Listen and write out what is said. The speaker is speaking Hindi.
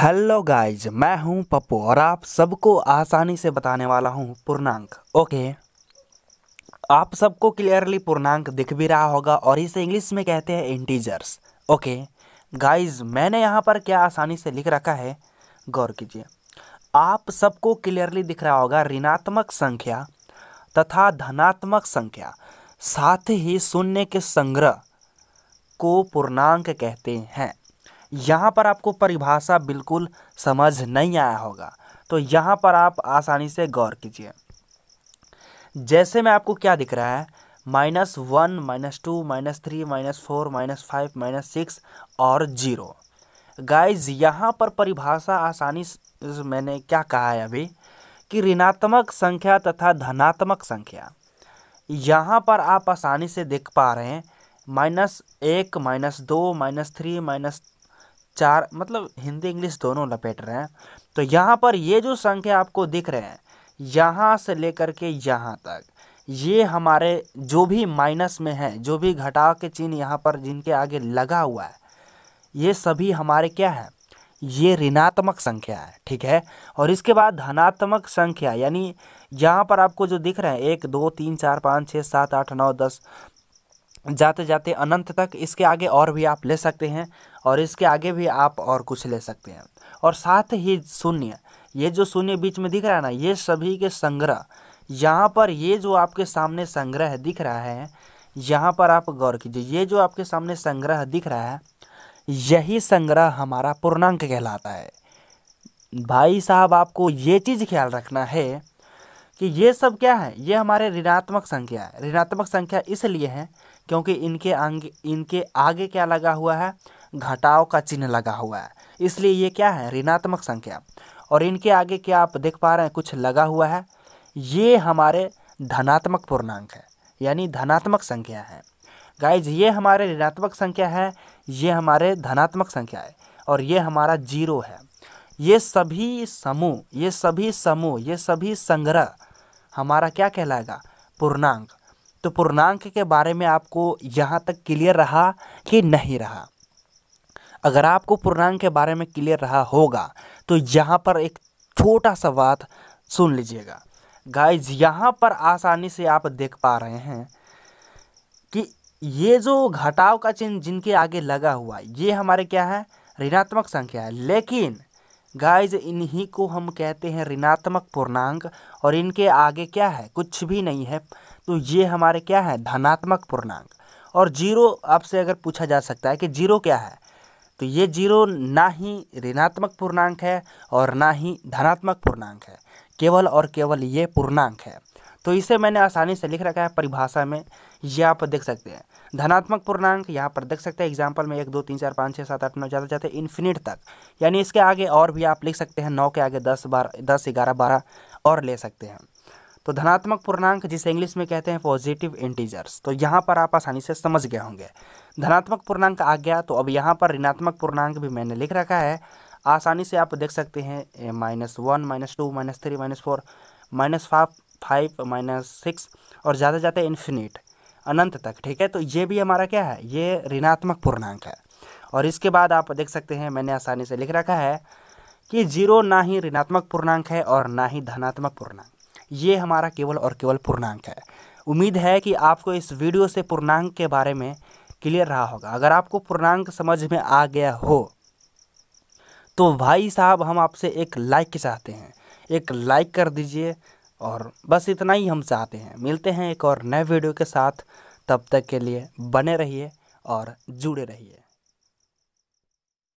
हेलो गाइज मैं हूं पप्पू और आप सबको आसानी से बताने वाला हूं पूर्णांक ओके आप सबको क्लियरली पूर्णांक दिख भी रहा होगा और इसे इंग्लिश में कहते हैं इंटीजर्स ओके गाइज मैंने यहां पर क्या आसानी से लिख रखा है गौर कीजिए आप सबको क्लियरली दिख रहा होगा ऋणात्मक संख्या तथा धनात्मक संख्या साथ ही शून्य के संग्रह को पूर्णांक कहते हैं यहाँ पर आपको परिभाषा बिल्कुल समझ नहीं आया होगा तो यहाँ पर आप आसानी से गौर कीजिए जैसे में आपको क्या दिख रहा है minus one minus two minus three minus four minus five minus six और जीरो गाइज यहाँ पर परिभाषा आसानी मैंने क्या कहा है अभी कि ऋणात्मक संख्या तथा धनात्मक संख्या यहाँ पर आप आसानी से देख पा रहे हैं माइनस एक माइनस दो माइनस थ्री माइनस चार मतलब हिंदी इंग्लिश दोनों लपेट रहे हैं तो यहाँ पर ये जो संख्या आपको दिख रहे हैं यहाँ से लेकर के यहाँ तक ये हमारे जो भी माइनस में है जो भी घटा के चिन्ह यहाँ पर जिनके आगे लगा हुआ है ये सभी हमारे क्या है ये ऋणात्मक संख्या है ठीक है और इसके बाद धनात्मक संख्या यानी यहाँ पर आपको जो दिख रहे हैं एक दो तीन चार पाँच छः सात आठ नौ दस जाते जाते अनंत तक इसके आगे और भी आप ले सकते हैं और इसके आगे भी आप और कुछ ले सकते हैं और साथ ही शून्य ये जो शून्य बीच में दिख रहा है ना ये सभी के संग्रह यहाँ पर ये जो आपके सामने संग्रह दिख रहा है यहाँ पर आप गौर कीजिए ये जो आपके सामने संग्रह दिख रहा है यही संग्रह हमारा पूर्णांक कहलाता है भाई साहब आपको ये चीज़ ख्याल रखना है कि ये सब क्या है ये हमारे ऋणात्मक संख्या है ऋणात्मक संख्या इसलिए है क्योंकि इनके आगे इनके आगे क्या लगा हुआ है घटाव का चिन्ह लगा हुआ है इसलिए ये क्या है ऋणात्मक संख्या और इनके आगे क्या आप देख पा रहे हैं कुछ लगा हुआ है ये हमारे धनात्मक पूर्णांक है यानी धनात्मक संख्या है गाइज ये हमारे ऋणात्मक संख्या है ये हमारे धनात्मक संख्या है और ये हमारा जीरो है ये सभी समूह ये सभी समूह ये सभी संग्रह हमारा क्या कहलाएगा पूर्णांक तो पूर्णांक के बारे में आपको यहाँ तक क्लियर रहा कि नहीं रहा अगर आपको पूर्णांक के बारे में क्लियर रहा होगा तो यहाँ पर एक छोटा सा बात सुन लीजिएगा गाइज यहाँ पर आसानी से आप देख पा रहे हैं कि ये जो घटाव का चिन्ह जिनके आगे लगा हुआ है ये हमारे क्या है ऋणात्मक संख्या है लेकिन गाइज इन्हीं को हम कहते हैं ऋणात्मक पूर्णांक और इनके आगे क्या है कुछ भी नहीं है तो ये हमारे क्या है धनात्मक पूर्णांक और जीरो आपसे अगर पूछा जा सकता है कि जीरो क्या है तो ये जीरो ना ही ऋणात्मक पूर्णांक है और ना ही धनात्मक पूर्णांक है केवल और केवल ये पूर्णांक है तो इसे मैंने आसानी से लिख रखा है परिभाषा में ये आप देख सकते हैं धनात्मक पूर्णांक यहाँ पर देख सकते हैं एग्जाम्पल में एक दो तीन चार पाँच छः सात आठ नौ जाते हैं इन्फिनिट तक यानी इसके आगे और भी आप लिख सकते हैं नौ के आगे दस बारह दस ग्यारह बारह और ले सकते हैं तो धनात्मक पूर्णांक जिसे इंग्लिश में कहते हैं पॉजिटिव इंटीजर्स तो यहाँ पर आप आसानी से समझ गए होंगे धनात्मक पूर्णांक आ गया तो अब यहाँ पर ऋणात्मक पूर्णांक भी मैंने लिख रखा है आसानी से आप देख सकते हैं minus one minus two minus three minus four minus five five minus six और ज़्यादा हैं इन्फिनिट अनंत तक ठीक है तो ये भी हमारा क्या है ये ऋणात्मक पूर्णांक है और इसके बाद आप देख सकते हैं मैंने आसानी से लिख रखा है कि जीरो ना ही ऋणात्मक पूर्णांक है और ना ही धनात्मक पूर्णांक ये हमारा केवल और केवल पूर्णांक है उम्मीद है कि आपको इस वीडियो से पूर्णांक के बारे में क्लियर रहा होगा अगर आपको पूर्णांक समझ में आ गया हो तो भाई साहब हम आपसे एक लाइक चाहते हैं एक लाइक कर दीजिए और बस इतना ही हम चाहते हैं मिलते हैं एक और नए वीडियो के साथ तब तक के लिए बने रहिए और जुड़े रहिए